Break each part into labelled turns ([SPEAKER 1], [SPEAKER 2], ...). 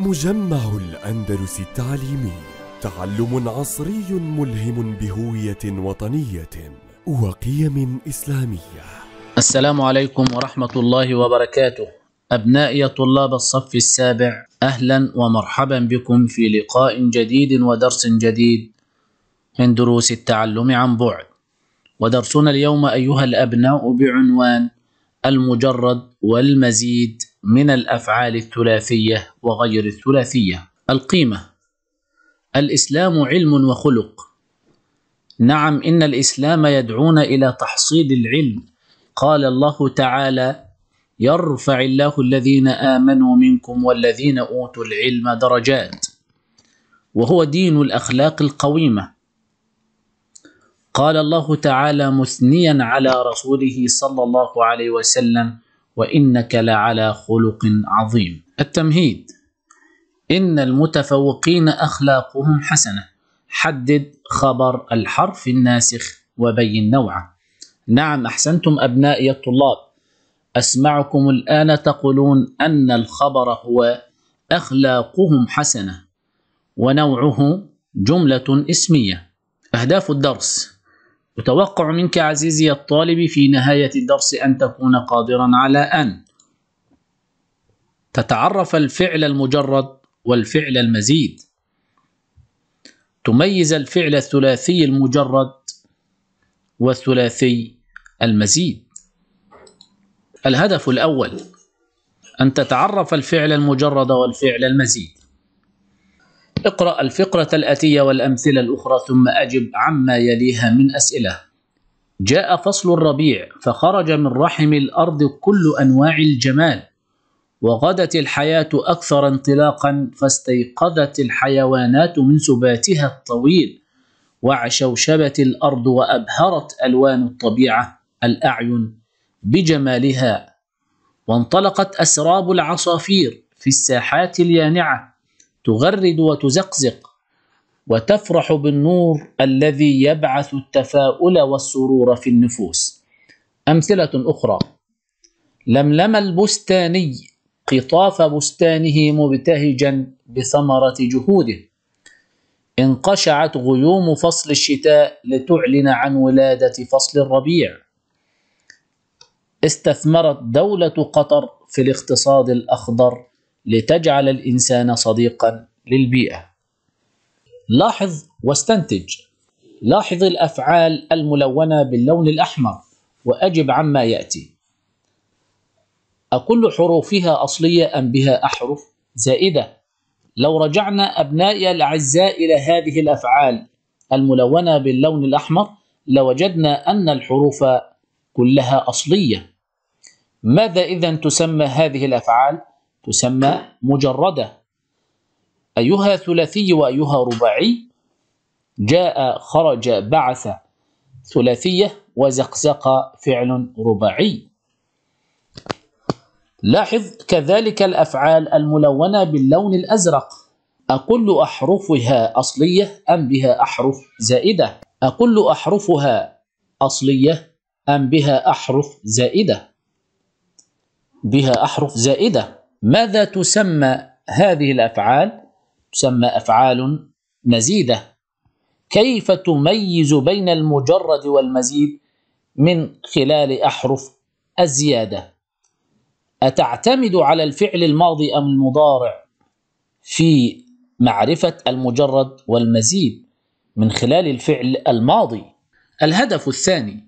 [SPEAKER 1] مجمع الأندلس التعليمي تعلم عصري ملهم بهوية وطنية وقيم إسلامية السلام عليكم ورحمة الله وبركاته أبنائي طلاب الصف السابع أهلا ومرحبا بكم في لقاء جديد ودرس جديد من دروس التعلم عن بعد ودرسنا اليوم أيها الأبناء بعنوان المجرد والمزيد من الأفعال الثلاثية وغير الثلاثية القيمة الإسلام علم وخلق نعم إن الإسلام يدعونا إلى تحصيل العلم قال الله تعالى يرفع الله الذين آمنوا منكم والذين أوتوا العلم درجات وهو دين الأخلاق القويمة قال الله تعالى مثنيا على رسوله صلى الله عليه وسلم وانك لعلى خلق عظيم التمهيد ان المتفوقين اخلاقهم حسنه حدد خبر الحرف الناسخ وبين نوعه نعم احسنتم ابنائي الطلاب اسمعكم الان تقولون ان الخبر هو اخلاقهم حسنه ونوعه جمله اسميه اهداف الدرس يتوقع منك عزيزي الطالب في نهاية الدرس أن تكون قادرا على أن تتعرف الفعل المجرد والفعل المزيد تميز الفعل الثلاثي المجرد والثلاثي المزيد الهدف الأول أن تتعرف الفعل المجرد والفعل المزيد اقرأ الفقرة الآتية والأمثلة الأخرى ثم أجب عما يليها من أسئلة. جاء فصل الربيع فخرج من رحم الأرض كل أنواع الجمال، وغدت الحياة أكثر انطلاقا فاستيقظت الحيوانات من سباتها الطويل، وعشوشبت الأرض وأبهرت ألوان الطبيعة الأعين بجمالها، وانطلقت أسراب العصافير في الساحات اليانعة تغرد وتزقزق وتفرح بالنور الذي يبعث التفاؤل والسرور في النفوس امثله اخرى لملم البستاني قطاف بستانه مبتهجا بثمره جهوده انقشعت غيوم فصل الشتاء لتعلن عن ولاده فصل الربيع استثمرت دوله قطر في الاقتصاد الاخضر لتجعل الانسان صديقا للبيئه لاحظ واستنتج لاحظ الافعال الملونه باللون الاحمر واجب عما ياتي اكل حروفها اصليه ام بها احرف زائده لو رجعنا ابنائي الاعزاء الى هذه الافعال الملونه باللون الاحمر لوجدنا ان الحروف كلها اصليه ماذا اذا تسمى هذه الافعال تسمى مجردة أيها ثلاثي وأيها رباعي جاء خرج بعث ثلاثية وزقزق فعل رباعي لاحظ كذلك الأفعال الملونة باللون الأزرق أكل أحرفها أصلية أم بها أحرف زائدة أكل أحرفها أصلية أم بها أحرف زائدة بها أحرف زائدة ماذا تسمى هذه الافعال تسمى افعال مزيده كيف تميز بين المجرد والمزيد من خلال احرف الزياده اتعتمد على الفعل الماضي ام المضارع في معرفه المجرد والمزيد من خلال الفعل الماضي الهدف الثاني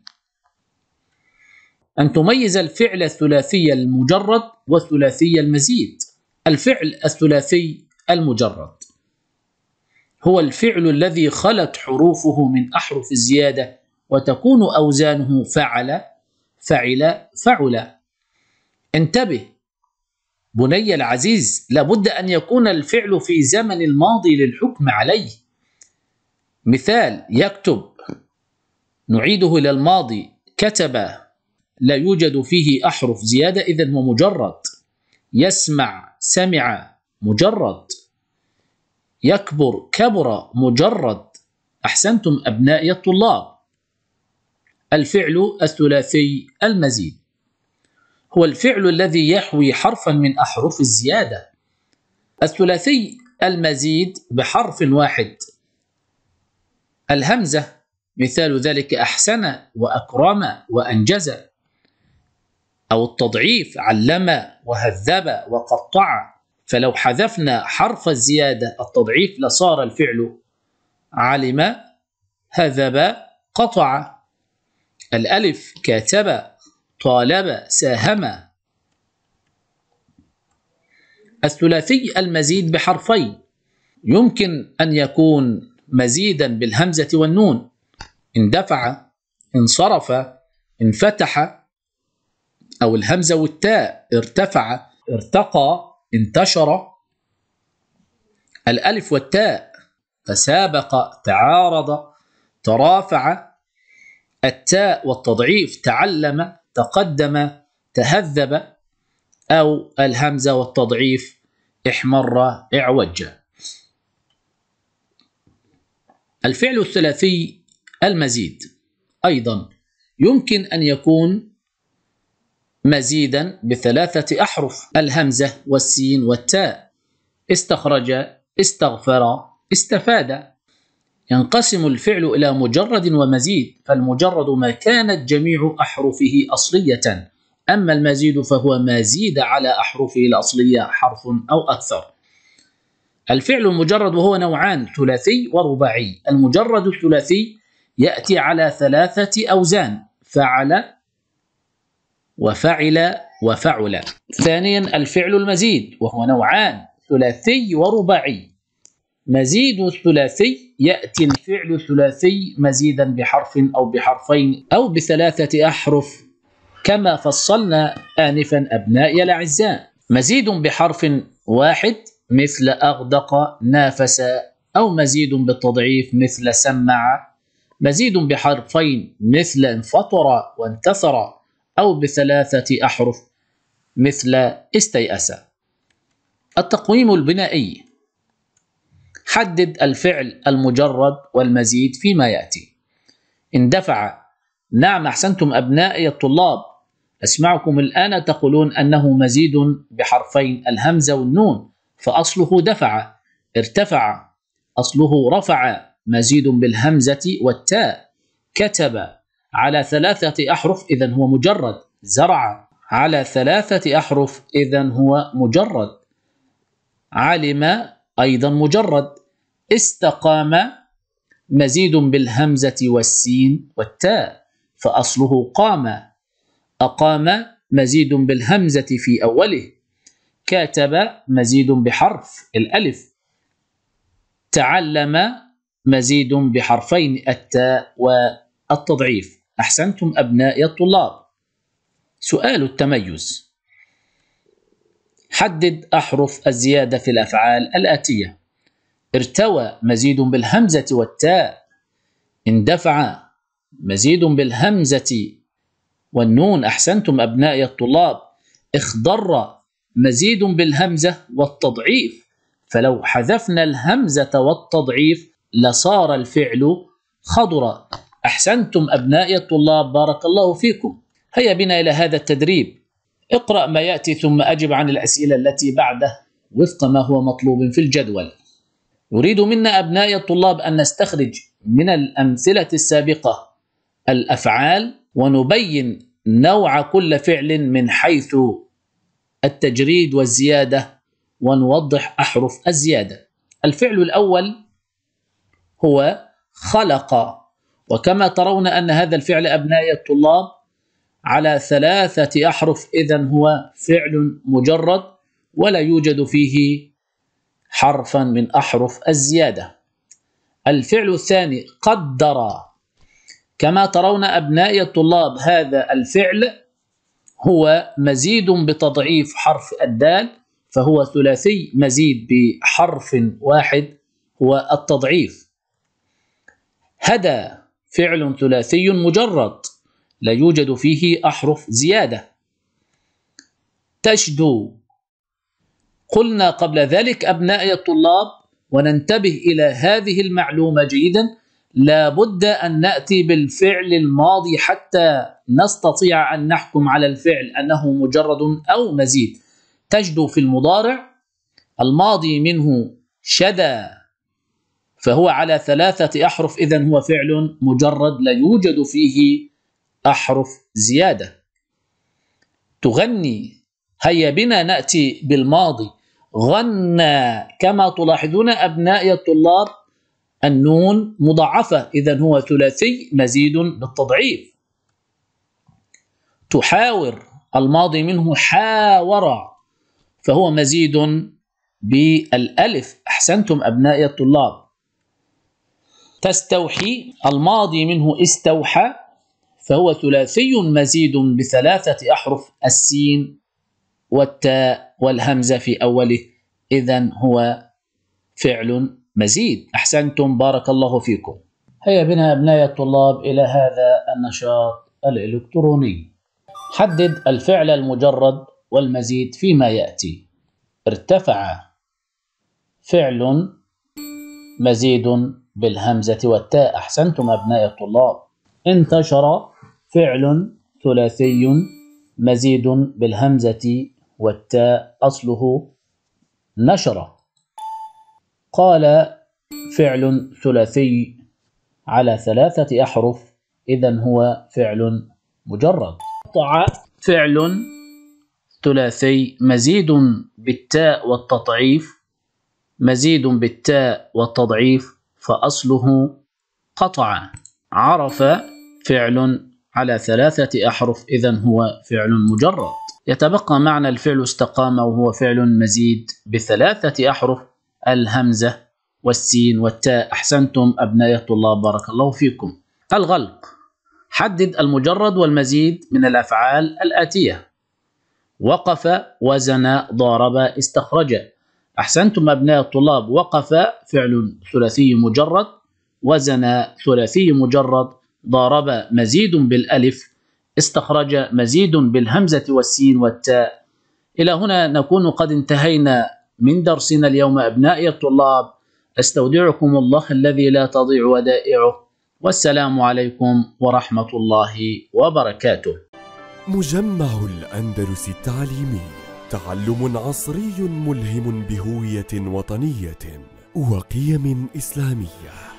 [SPEAKER 1] أن تميز الفعل الثلاثي المجرد والثلاثي المزيد الفعل الثلاثي المجرد هو الفعل الذي خلت حروفه من أحرف الزيادة وتكون أوزانه فعل فعل فعل انتبه بني العزيز لابد أن يكون الفعل في زمن الماضي للحكم عليه مثال يكتب نعيده إلى الماضي كتب لا يوجد فيه أحرف زيادة إذا هو مجرد يسمع سمع مجرد يكبر كبر مجرد أحسنتم أبنائي الطلاب الفعل الثلاثي المزيد هو الفعل الذي يحوي حرفا من أحرف الزيادة الثلاثي المزيد بحرف واحد الهمزة مثال ذلك أحسن وأكرم وأنجز أو التضعيف علم وهذب وقطع فلو حذفنا حرف الزيادة التضعيف لصار الفعل علم هذب قطع الألف كاتب طالب ساهم الثلاثي المزيد بحرفين يمكن أن يكون مزيدا بالهمزة والنون اندفع انصرف انفتح أو الهمزة والتاء ارتفع ارتقى انتشر الألف والتاء تسابق تعارض ترافع التاء والتضعيف تعلم تقدم تهذب أو الهمزة والتضعيف احمر اعوج الفعل الثلاثي المزيد أيضا يمكن أن يكون مزيدا بثلاثة أحرف الهمزة والسين والتاء استخرج استغفر استفاد ينقسم الفعل إلى مجرد ومزيد فالمجرد ما كانت جميع أحرفه أصلية أما المزيد فهو ما زيد على أحرفه الأصلية حرف أو أكثر الفعل المجرد وهو نوعان ثلاثي ورباعي المجرد الثلاثي يأتي على ثلاثة أوزان فعل وفعل وفعل ثانيا الفعل المزيد وهو نوعان ثلاثي ورباعي مزيد الثلاثي يأتي الفعل الثلاثي مزيدا بحرف أو بحرفين أو بثلاثة أحرف كما فصلنا آنفا أبنائي الأعزاء مزيد بحرف واحد مثل أغدق نافس أو مزيد بالتضعيف مثل سمع مزيد بحرفين مثل انفطر وانتصر أو بثلاثة أحرف مثل استيأس التقويم البنائي حدد الفعل المجرد والمزيد فيما يأتي اندفع نعم أحسنتم أبنائي الطلاب أسمعكم الآن تقولون أنه مزيد بحرفين الهمزة والنون فأصله دفع ارتفع أصله رفع مزيد بالهمزة والتاء كتب على ثلاثة أحرف إذا هو مجرد زرع على ثلاثة أحرف إذا هو مجرد علم أيضا مجرد استقام مزيد بالهمزة والسين والتاء فأصله قام أقام مزيد بالهمزة في أوله كاتب مزيد بحرف الألف تعلم مزيد بحرفين التاء والتضعيف أحسنتم أبنائي الطلاب سؤال التميز حدد أحرف الزيادة في الأفعال الآتية ارتوى مزيد بالهمزة والتاء اندفع مزيد بالهمزة والنون أحسنتم أبنائي الطلاب اخضر مزيد بالهمزة والتضعيف فلو حذفنا الهمزة والتضعيف لصار الفعل خضر احسنتم ابنائي الطلاب بارك الله فيكم هيا بنا الى هذا التدريب اقرا ما ياتي ثم اجب عن الاسئله التي بعده وفق ما هو مطلوب في الجدول يريد منا ابنائي الطلاب ان نستخرج من الامثله السابقه الافعال ونبين نوع كل فعل من حيث التجريد والزياده ونوضح احرف الزياده الفعل الاول هو خلق وكما ترون أن هذا الفعل أبنائي الطلاب على ثلاثة أحرف إذا هو فعل مجرد ولا يوجد فيه حرفا من أحرف الزيادة الفعل الثاني قدر كما ترون أبنائي الطلاب هذا الفعل هو مزيد بتضعيف حرف الدال فهو ثلاثي مزيد بحرف واحد هو التضعيف هدى فعل ثلاثي مجرد لا يوجد فيه أحرف زيادة تشدو قلنا قبل ذلك أبنائي الطلاب وننتبه إلى هذه المعلومة جيدا لا بد أن نأتي بالفعل الماضي حتى نستطيع أن نحكم على الفعل أنه مجرد أو مزيد تجد في المضارع الماضي منه شدى فهو على ثلاثة أحرف إذا هو فعل مجرد لا يوجد فيه أحرف زيادة تغني هيا بنا نأتي بالماضي غنى كما تلاحظون أبنائي الطلاب النون مضعفة إذا هو ثلاثي مزيد بالتضعيف تحاور الماضي منه حاور فهو مزيد بالألف أحسنتم أبنائي الطلاب تستوحي الماضي منه استوحى فهو ثلاثي مزيد بثلاثة أحرف السين والتاء والهمزة في أوله إذا هو فعل مزيد أحسنتم بارك الله فيكم هيا بنا أبناء الطلاب إلى هذا النشاط الإلكتروني حدد الفعل المجرد والمزيد فيما يأتي ارتفع فعل مزيد بالهمزة والتاء أحسنتم أبناء الطلاب انتشر فعل ثلاثي مزيد بالهمزة والتاء أصله نشر قال فعل ثلاثي على ثلاثة أحرف إذا هو فعل مجرد قطع فعل ثلاثي مزيد بالتاء والتضعيف مزيد بالتاء والتضعيف فأصله قطع عرف فعل على ثلاثة أحرف إذا هو فعل مجرد يتبقى معنى الفعل استقام وهو فعل مزيد بثلاثة أحرف الهمزة والسين والتاء أحسنتم أبناء الطلاب بارك الله فيكم الغلق حدد المجرد والمزيد من الأفعال الآتية وقف وزن ضارب استخرج أحسنتم أبناء الطلاب وقف فعل ثلاثي مجرد وزن ثلاثي مجرد ضارب مزيد بالألف استخرج مزيد بالهمزة والسين والتاء إلى هنا نكون قد انتهينا من درسنا اليوم أبنائي الطلاب أستودعكم الله الذي لا تضيع ودائعه والسلام عليكم ورحمة الله وبركاته مجمع الأندلس التعليمي تعلم عصري ملهم بهويه وطنيه وقيم اسلاميه